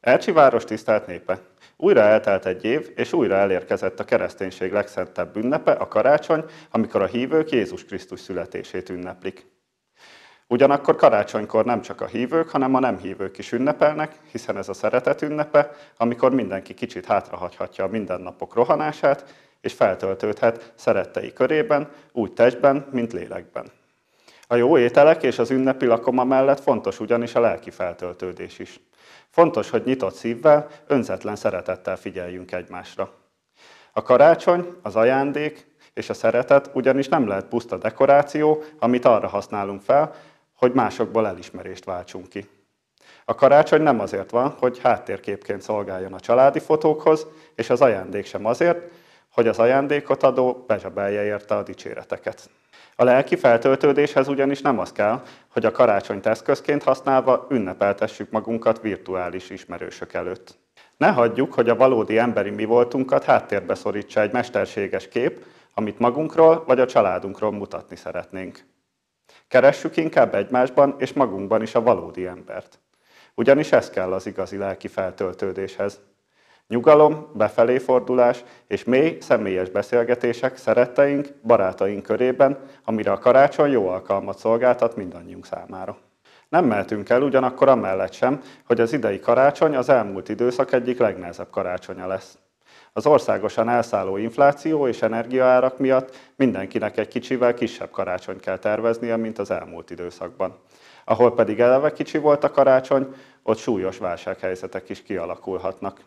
Ercsi város tisztelt népe. Újra eltelt egy év, és újra elérkezett a kereszténység legszentebb ünnepe, a karácsony, amikor a hívők Jézus Krisztus születését ünneplik. Ugyanakkor karácsonykor nem csak a hívők, hanem a nem hívők is ünnepelnek, hiszen ez a szeretet ünnepe, amikor mindenki kicsit hátrahagyhatja a mindennapok rohanását, és feltöltődhet szerettei körében, úgy testben, mint lélekben. A jó ételek és az ünnepi lakoma mellett fontos ugyanis a lelki feltöltődés is. Fontos, hogy nyitott szívvel, önzetlen szeretettel figyeljünk egymásra. A karácsony, az ajándék és a szeretet ugyanis nem lehet puszta dekoráció, amit arra használunk fel, hogy másokból elismerést váltsunk ki. A karácsony nem azért van, hogy háttérképként szolgáljon a családi fotókhoz, és az ajándék sem azért, hogy az ajándékot adó bezsebelje érte a dicséreteket. A lelki feltöltődéshez ugyanis nem az kell, hogy a karácsonyt eszközként használva ünnepeltessük magunkat virtuális ismerősök előtt. Ne hagyjuk, hogy a valódi emberi mi voltunkat háttérbe szorítsa egy mesterséges kép, amit magunkról vagy a családunkról mutatni szeretnénk. Keressük inkább egymásban és magunkban is a valódi embert. Ugyanis ez kell az igazi lelki feltöltődéshez. Nyugalom, befelé fordulás és mély, személyes beszélgetések szeretteink, barátaink körében, amire a karácsony jó alkalmat szolgáltat mindannyiunk számára. Nem mehetünk el ugyanakkor amellett sem, hogy az idei karácsony az elmúlt időszak egyik legnehezebb karácsonya lesz. Az országosan elszálló infláció és energiaárak miatt mindenkinek egy kicsivel kisebb karácsony kell terveznie, mint az elmúlt időszakban. Ahol pedig eleve kicsi volt a karácsony, ott súlyos válsághelyzetek is kialakulhatnak.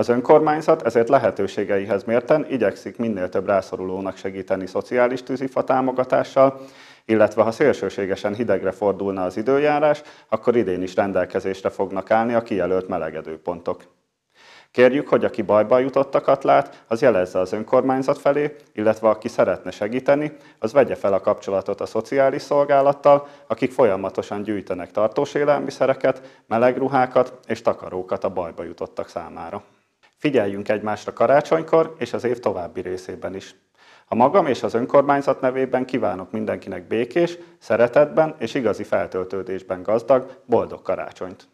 Az önkormányzat ezért lehetőségeihez mérten igyekszik minél több rászorulónak segíteni szociális tűzifa támogatással, illetve ha szélsőségesen hidegre fordulna az időjárás, akkor idén is rendelkezésre fognak állni a kijelölt melegedőpontok. Kérjük, hogy aki bajba jutottakat lát, az jelezze az önkormányzat felé, illetve aki szeretne segíteni, az vegye fel a kapcsolatot a szociális szolgálattal, akik folyamatosan gyűjtenek tartós élelmiszereket, meleg ruhákat és takarókat a bajba jutottak számára. Figyeljünk egymásra karácsonykor és az év további részében is. A magam és az önkormányzat nevében kívánok mindenkinek békés, szeretetben és igazi feltöltődésben gazdag, boldog karácsonyt!